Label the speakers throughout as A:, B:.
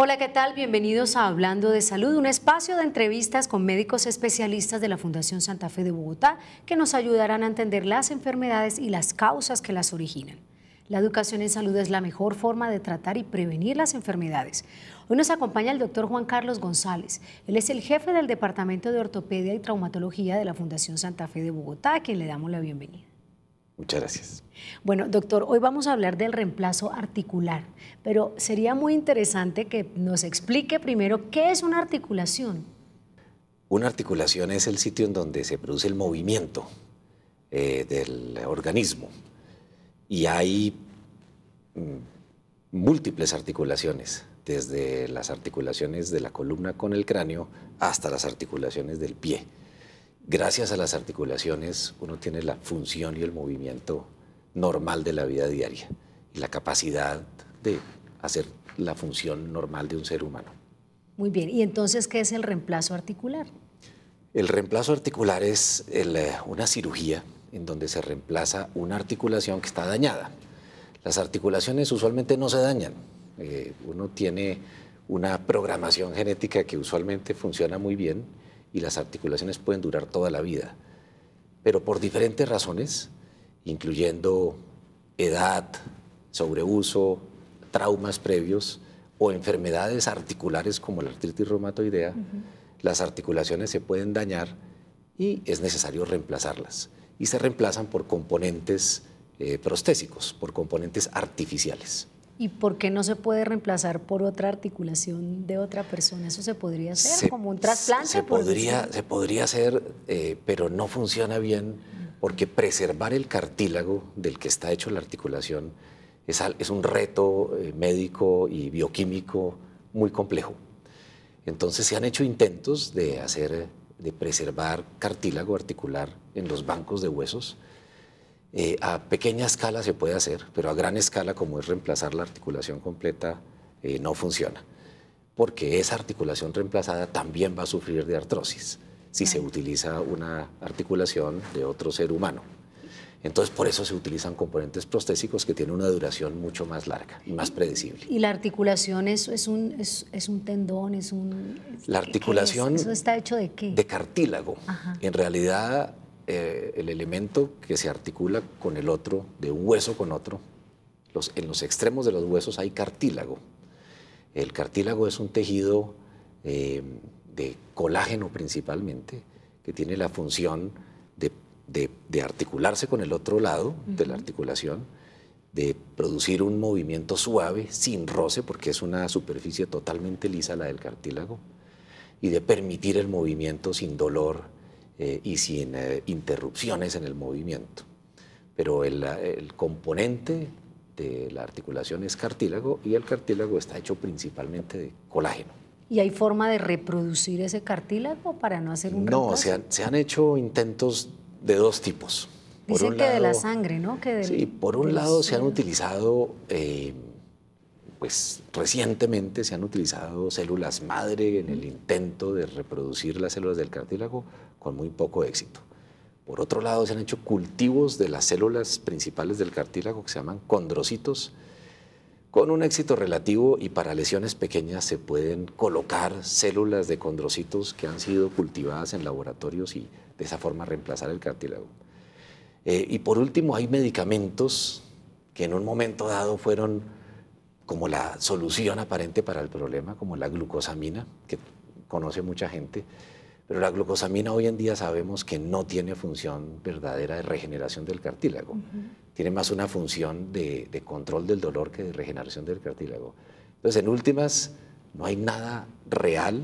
A: Hola, ¿qué tal? Bienvenidos a Hablando de Salud, un espacio de entrevistas con médicos especialistas de la Fundación Santa Fe de Bogotá que nos ayudarán a entender las enfermedades y las causas que las originan. La educación en salud es la mejor forma de tratar y prevenir las enfermedades. Hoy nos acompaña el doctor Juan Carlos González. Él es el jefe del Departamento de Ortopedia y Traumatología de la Fundación Santa Fe de Bogotá, a quien le damos la bienvenida.
B: Muchas gracias.
A: Bueno, doctor, hoy vamos a hablar del reemplazo articular, pero sería muy interesante que nos explique primero qué es una articulación.
B: Una articulación es el sitio en donde se produce el movimiento eh, del organismo y hay mm, múltiples articulaciones, desde las articulaciones de la columna con el cráneo hasta las articulaciones del pie gracias a las articulaciones uno tiene la función y el movimiento normal de la vida diaria y la capacidad de hacer la función normal de un ser humano.
A: Muy bien, ¿y entonces qué es el reemplazo articular?
B: El reemplazo articular es eh, una cirugía en donde se reemplaza una articulación que está dañada. Las articulaciones usualmente no se dañan. Eh, uno tiene una programación genética que usualmente funciona muy bien y las articulaciones pueden durar toda la vida. Pero por diferentes razones, incluyendo edad, sobreuso, traumas previos o enfermedades articulares como la artritis reumatoidea, las articulaciones se pueden dañar y es necesario reemplazarlas. Y se reemplazan por componentes eh, prostésicos, por componentes artificiales.
A: ¿Y por qué no se puede reemplazar por otra articulación de otra persona? ¿Eso se podría hacer como un trasplante? Se, podría,
B: se podría hacer, eh, pero no funciona bien porque preservar el cartílago del que está hecho la articulación es, es un reto eh, médico y bioquímico muy complejo. Entonces se han hecho intentos de hacer, de preservar cartílago articular en los bancos de huesos eh, a pequeña escala se puede hacer, pero a gran escala, como es reemplazar la articulación completa, eh, no funciona, porque esa articulación reemplazada también va a sufrir de artrosis si se utiliza una articulación de otro ser humano. Entonces, por eso se utilizan componentes prostésicos que tienen una duración mucho más larga y más predecible.
A: ¿Y la articulación es, un, es, un, tendón? Es un, la articulación... ¿Eso está hecho de qué? De
B: cartílago. En realidad, eh, el elemento que se articula con el otro, de un hueso con otro. en los extremos de los huesos hay cartílago. El cartílago es un tejido eh, de colágeno principalmente, que tiene la función de, articularse con el otro lado de la articulación, de producir un movimiento suave, sin roce, porque es una superficie totalmente lisa la del cartílago, y de permitir el movimiento sin dolor, eh, y sin eh, interrupciones en el movimiento. Pero el, componente de la articulación es cartílago y el cartílago está hecho principalmente de colágeno.
A: ¿Y hay forma de reproducir ese cartílago para no hacer un No, se
B: han, se han hecho intentos de dos tipos. Dicen que de la
A: sangre, ¿no? Que sí,
B: por un lado se han utilizado eh, pues recientemente se han utilizado células madre en el intento de reproducir las células del cartílago con muy poco éxito. Por otro lado, se han hecho cultivos de las células principales del cartílago que se llaman condrocitos, con un éxito relativo y para lesiones pequeñas se pueden colocar células de condrocitos que han sido cultivadas en laboratorios y de esa forma reemplazar el cartílago. Eh, y por último, hay medicamentos que en un momento dado fueron como la solución aparente para el problema, como la glucosamina, que conoce mucha gente. Pero la glucosamina hoy en día sabemos que no tiene función verdadera de regeneración del cartílago. Tiene más una función de, control del dolor que de regeneración del cartílago. Entonces, en últimas, no hay nada real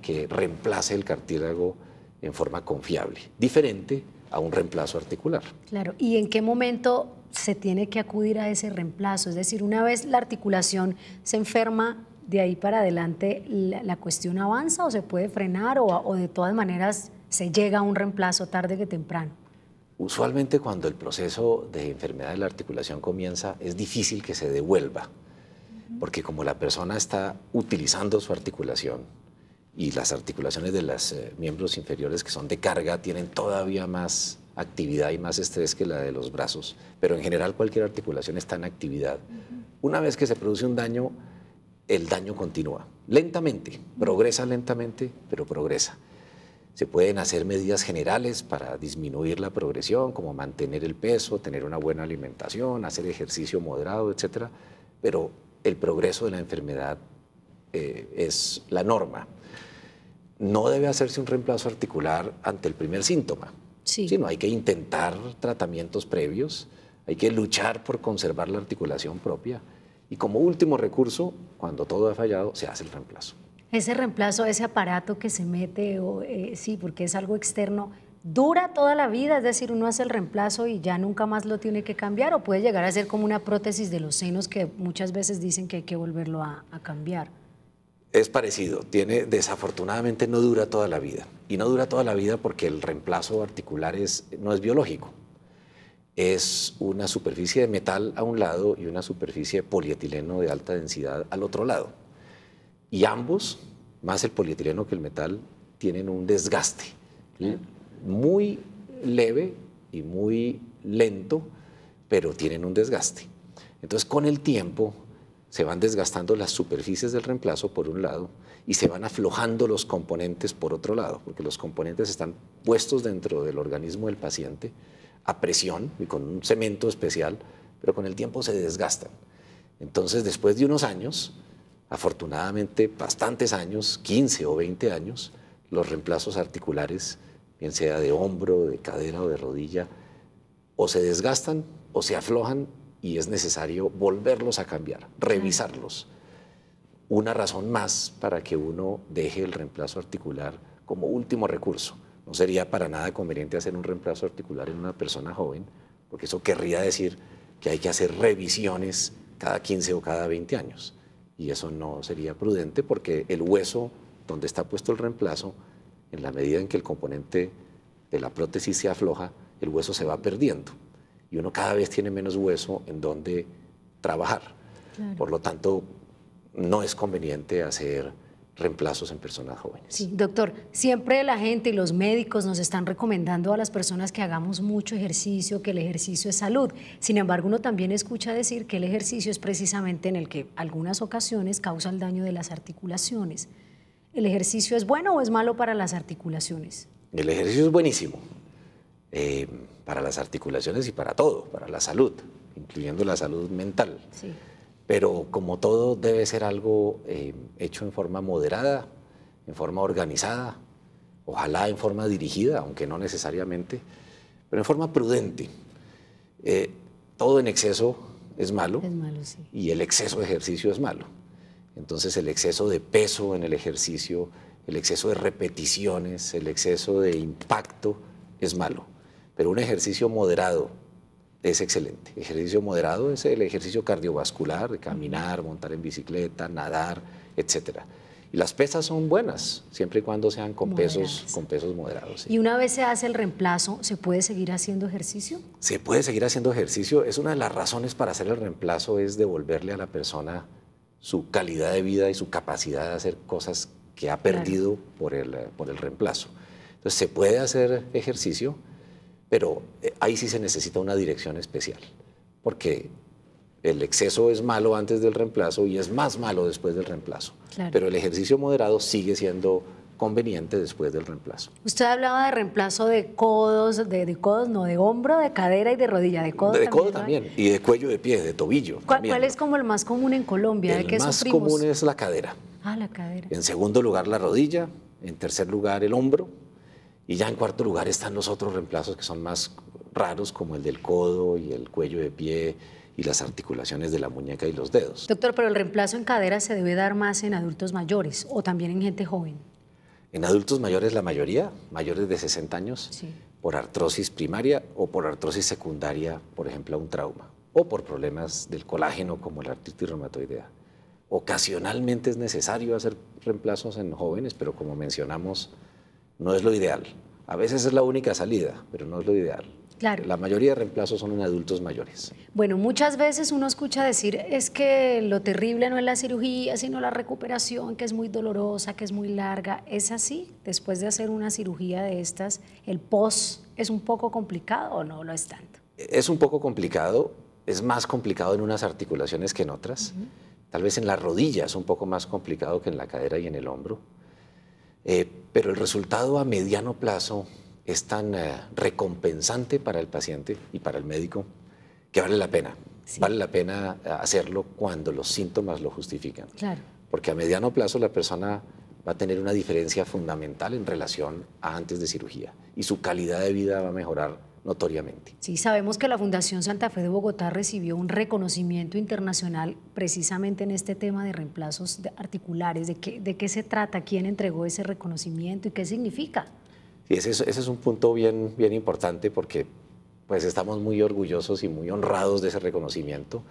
B: que reemplace el cartílago en forma confiable, diferente a un reemplazo articular.
A: Claro, ¿y en qué momento se tiene que acudir a ese reemplazo. Es decir, una vez la articulación se enferma, de ahí para adelante la, cuestión avanza o se puede frenar o, de todas maneras se llega a un reemplazo tarde que temprano.
B: Usualmente cuando el proceso de enfermedad de la articulación comienza es difícil que se devuelva, porque como la persona está utilizando su articulación y las articulaciones de los eh, miembros inferiores que son de carga tienen todavía más actividad y más estrés que la de los brazos, pero en general cualquier articulación está en actividad. Una vez que se produce un daño, el daño continúa, lentamente, progresa lentamente, pero progresa. Se pueden hacer medidas generales para disminuir la progresión, como mantener el peso, tener una buena alimentación, hacer ejercicio moderado, etc. Pero el progreso de la enfermedad eh, es la norma. No debe hacerse un reemplazo articular ante el primer síntoma. Sí. Sino hay que intentar tratamientos previos, hay que luchar por conservar la articulación propia y como último recurso, cuando todo ha fallado, se hace el reemplazo.
A: Ese reemplazo, ese aparato que se mete, o, eh, sí, porque es algo externo, dura toda la vida, es decir, uno hace el reemplazo y ya nunca más lo tiene que cambiar o puede llegar a ser como una prótesis de los senos que muchas veces dicen que hay que volverlo a cambiar
B: es parecido, tiene desafortunadamente no dura toda la vida y no dura toda la vida porque el reemplazo articular es, no es biológico. Es una superficie de metal a un lado y una superficie de polietileno de alta densidad al otro lado. Y ambos, más el polietileno que el metal, tienen un desgaste muy leve y muy lento, pero tienen un desgaste. Entonces, con el tiempo, se van desgastando las superficies del reemplazo por un lado y se van aflojando los componentes por otro lado, porque los componentes están puestos dentro del organismo del paciente a presión y con un cemento especial, pero con el tiempo se desgastan. Entonces, después de unos años, afortunadamente bastantes años, 15 o 20 años, los reemplazos articulares, bien sea de hombro, de cadera o de rodilla, o se desgastan o se aflojan y es necesario volverlos a cambiar, revisarlos. Una razón más para que uno deje el reemplazo articular como último recurso. No sería para nada conveniente hacer un reemplazo articular en una persona joven, porque eso querría decir que hay que hacer revisiones cada 15 o cada 20 años. Y eso no sería prudente porque el hueso donde está puesto el reemplazo, en la medida en que el componente de la prótesis se afloja, el hueso se va perdiendo y uno cada vez tiene menos hueso en donde trabajar. Por lo tanto, no es conveniente hacer reemplazos en personas jóvenes.
A: Sí, doctor, siempre la gente y los médicos nos están recomendando a las personas que hagamos mucho ejercicio, que el ejercicio es salud. Sin embargo, uno también escucha decir que el ejercicio es precisamente en el que algunas ocasiones causa el daño de las articulaciones. ¿El ejercicio es bueno o es malo para las articulaciones?
B: El ejercicio es buenísimo. Eh, para las articulaciones y para todo, para la salud, incluyendo la salud mental. Pero como todo debe ser algo eh, hecho en forma moderada, en forma organizada, ojalá en forma dirigida, aunque no necesariamente, pero en forma prudente. Eh, todo en exceso es malo, y el exceso de ejercicio es malo. Entonces el exceso de peso en el ejercicio, el exceso de repeticiones, el exceso de impacto es malo pero un ejercicio moderado es excelente. ejercicio moderado es el ejercicio cardiovascular, caminar, montar en bicicleta, nadar, etc. Y las pesas son buenas, siempre y cuando sean con, pesos, con pesos moderados. Y
A: una vez se hace el reemplazo, ¿se puede seguir haciendo ejercicio?
B: Se puede seguir haciendo ejercicio. Es una de las razones para hacer el reemplazo, es devolverle a la persona su calidad de vida y su capacidad de hacer cosas que ha perdido por, el, por el reemplazo. Entonces se puede hacer ejercicio pero eh, ahí sí se necesita una dirección especial, porque el exceso es malo antes del reemplazo y es más malo después del reemplazo. Pero el ejercicio moderado sigue siendo conveniente después del reemplazo.
A: Usted hablaba de reemplazo de codos, de, codos, no, de hombro, de cadera y de rodilla, de codo. De, codo también,
B: y de cuello de pie, de tobillo. ¿Cuál, es
A: como el más común en Colombia? El más común es la cadera. Ah, la cadera.
B: En segundo lugar, la rodilla. En tercer lugar, el hombro y ya en cuarto lugar están los otros reemplazos que son más raros, como el del codo y el cuello de pie y las articulaciones de la muñeca y los dedos.
A: Doctor, pero el reemplazo en cadera se debe dar más en adultos mayores o también en gente joven.
B: En adultos mayores la mayoría, mayores de 60 años, por artrosis primaria o por artrosis secundaria, por ejemplo, un trauma, o por problemas del colágeno como la artritis reumatoidea. Ocasionalmente es necesario hacer reemplazos en jóvenes, pero como mencionamos, no es lo ideal. A veces es la única salida, pero no es lo ideal. Claro. La mayoría de reemplazos son en adultos mayores.
A: Bueno, muchas veces uno escucha decir es que lo terrible no es la cirugía, sino la recuperación, que es muy dolorosa, que es muy larga. ¿Es así? Después de hacer una cirugía de estas, ¿el post es un poco complicado o no lo es tanto?
B: Es un poco complicado, es más complicado en unas articulaciones que en otras. Tal vez en las rodillas es un poco más complicado que en la cadera y en el hombro eh, pero el resultado a mediano plazo es tan eh, recompensante para el paciente y para el médico que vale la pena. Vale la pena eh, hacerlo cuando los síntomas lo justifican. Porque a mediano plazo la persona va a tener una diferencia fundamental en relación a antes de cirugía y su calidad de vida va a mejorar notoriamente.
A: Sí, sabemos que la Fundación Santa Fe de Bogotá recibió un reconocimiento internacional precisamente en este tema de reemplazos de articulares. ¿De qué, se trata? ¿Quién entregó ese reconocimiento y qué significa?
B: Sí, ese es, ese es un punto bien, bien importante porque pues estamos muy orgullosos y muy honrados de ese reconocimiento.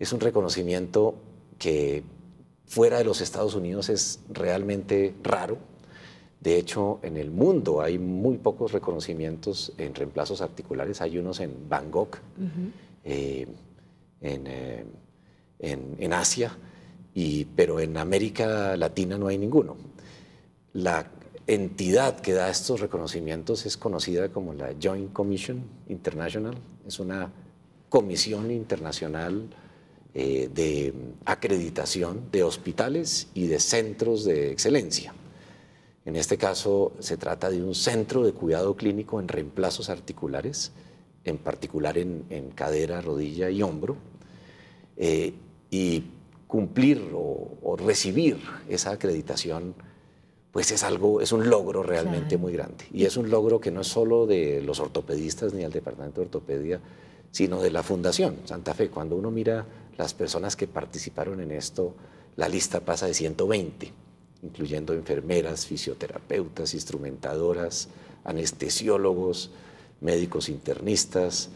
B: Es un reconocimiento que fuera de los Estados Unidos es realmente raro, de hecho, en el mundo hay muy pocos reconocimientos en reemplazos articulares. Hay unos en Bangkok, eh, eh, en, Asia, pero en América Latina no hay ninguno. La entidad que da estos reconocimientos es conocida como la Joint Commission International. Es una comisión internacional eh, de acreditación de hospitales y de centros de excelencia. En este caso se trata de un centro de cuidado clínico en reemplazos articulares, en particular en, cadera, rodilla y hombro, eh, y cumplir o, recibir esa acreditación pues es algo, es un logro realmente muy grande. Y es un logro que no es solo de los ortopedistas ni del Departamento de Ortopedia, sino de la Fundación Santa Fe. Cuando uno mira las personas que participaron en esto, la lista pasa de 120 incluyendo enfermeras, fisioterapeutas, instrumentadoras, anestesiólogos, médicos internistas,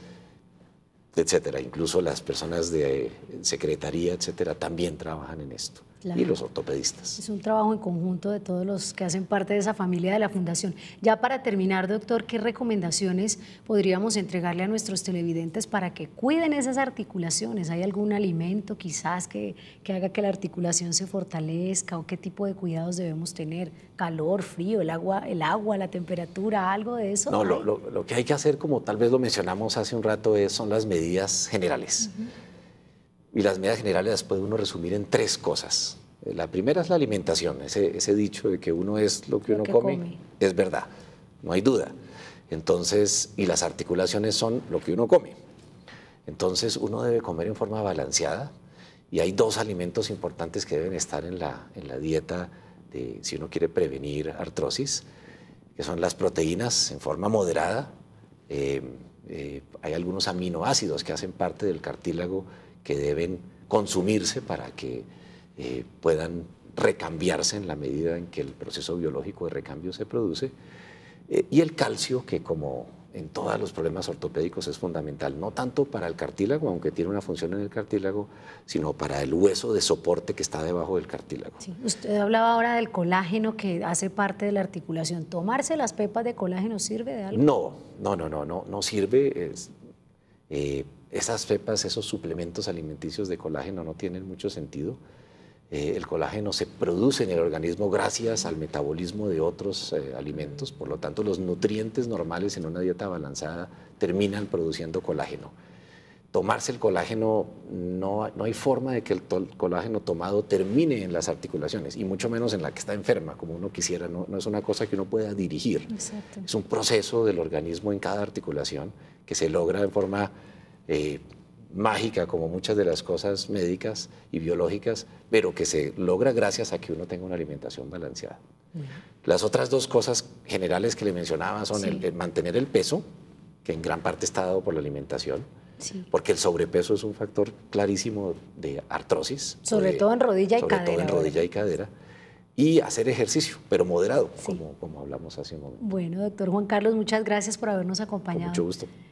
B: etcétera. Incluso las personas de secretaría, etcétera, también trabajan en esto y los ortopedistas.
A: Es un trabajo en conjunto de todos los que hacen parte de esa familia de la Fundación. Ya para terminar, doctor, ¿qué recomendaciones podríamos entregarle a nuestros televidentes para que cuiden esas articulaciones? ¿Hay algún alimento quizás que, haga que la articulación se fortalezca o qué tipo de cuidados debemos tener? ¿Calor, frío, el agua, el agua la temperatura, algo de eso? No, lo,
B: lo, que hay que hacer, como tal vez lo mencionamos hace un rato, son las medidas generales. Y las medidas generales las puede uno resumir en tres cosas. Eh, la primera es la alimentación, ese, dicho de que uno es lo que uno come, es verdad, no hay duda. Entonces, y las articulaciones son lo que uno come. Entonces, uno debe comer en forma balanceada y hay dos alimentos importantes que deben estar en la, en la dieta si uno quiere prevenir artrosis, que son las proteínas en forma moderada. Eh, eh, hay algunos aminoácidos que hacen parte del cartílago que deben consumirse para que eh, puedan recambiarse en la medida en que el proceso biológico de recambio se produce, eh, y el calcio, que como en todos los problemas ortopédicos es fundamental, no tanto para el cartílago, aunque tiene una función en el cartílago, sino para el hueso de soporte que está debajo del cartílago. Sí.
A: Usted hablaba ahora del colágeno que hace parte de la articulación. ¿Tomarse las pepas de colágeno sirve de algo?
B: No, no, no, no, no, sirve. Eh, esas fepas, esos suplementos alimenticios de colágeno no tienen mucho sentido. Eh, el colágeno se produce en el organismo gracias al metabolismo de otros eh, alimentos, por lo tanto los nutrientes normales en una dieta balanzada terminan produciendo colágeno. Tomarse el colágeno, no, no hay forma de que el colágeno tomado termine en las articulaciones, y mucho menos en la que está enferma, como uno quisiera, no, es una cosa que uno pueda dirigir. Es un proceso del organismo en cada articulación que se logra de forma eh, mágica como muchas de las cosas médicas y biológicas, pero que se logra gracias a que uno tenga una alimentación balanceada. Las otras dos cosas generales que le mencionaba son el, mantener el peso, que en gran parte está dado por la alimentación, porque el sobrepeso es un factor clarísimo de artrosis. Sobre todo en rodilla y cadera y hacer ejercicio, pero moderado, como, como hablamos hace un momento.
A: Bueno, doctor Juan Carlos, muchas gracias por habernos acompañado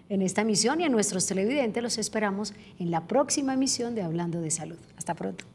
A: en esta misión y a nuestros televidentes los esperamos en la próxima emisión de Hablando de Salud. Hasta pronto.